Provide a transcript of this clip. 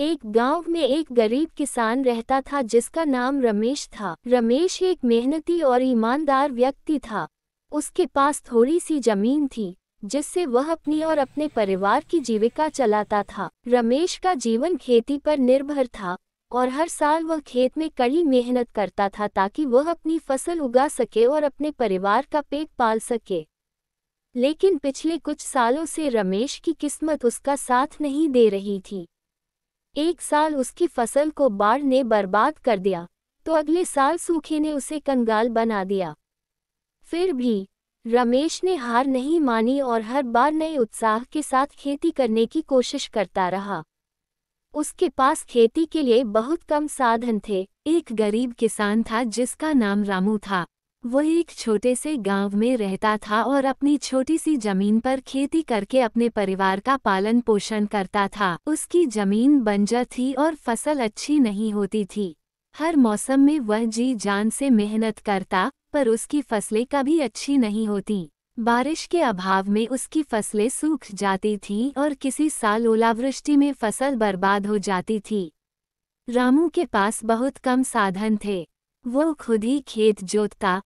एक गांव में एक गरीब किसान रहता था जिसका नाम रमेश था रमेश एक मेहनती और ईमानदार व्यक्ति था उसके पास थोड़ी सी जमीन थी जिससे वह अपनी और अपने परिवार की जीविका चलाता था रमेश का जीवन खेती पर निर्भर था और हर साल वह खेत में कड़ी मेहनत करता था ताकि वह अपनी फसल उगा सके और अपने परिवार का पेट पाल सके लेकिन पिछले कुछ सालों से रमेश की किस्मत उसका साथ नहीं दे रही थी एक साल उसकी फसल को बाढ़ ने बर्बाद कर दिया तो अगले साल सूखे ने उसे कंगाल बना दिया फिर भी रमेश ने हार नहीं मानी और हर बार नए उत्साह के साथ खेती करने की कोशिश करता रहा उसके पास खेती के लिए बहुत कम साधन थे एक गरीब किसान था जिसका नाम रामू था वह एक छोटे से गांव में रहता था और अपनी छोटी सी जमीन पर खेती करके अपने परिवार का पालन पोषण करता था उसकी जमीन बंजर थी और फसल अच्छी नहीं होती थी हर मौसम में वह जी जान से मेहनत करता पर उसकी फसलें कभी अच्छी नहीं होती बारिश के अभाव में उसकी फसलें सूख जाती थीं और किसी साल ओलावृष्टि में फसल बर्बाद हो जाती थी रामू के पास बहुत कम साधन थे वो खुद ही खेत जोतता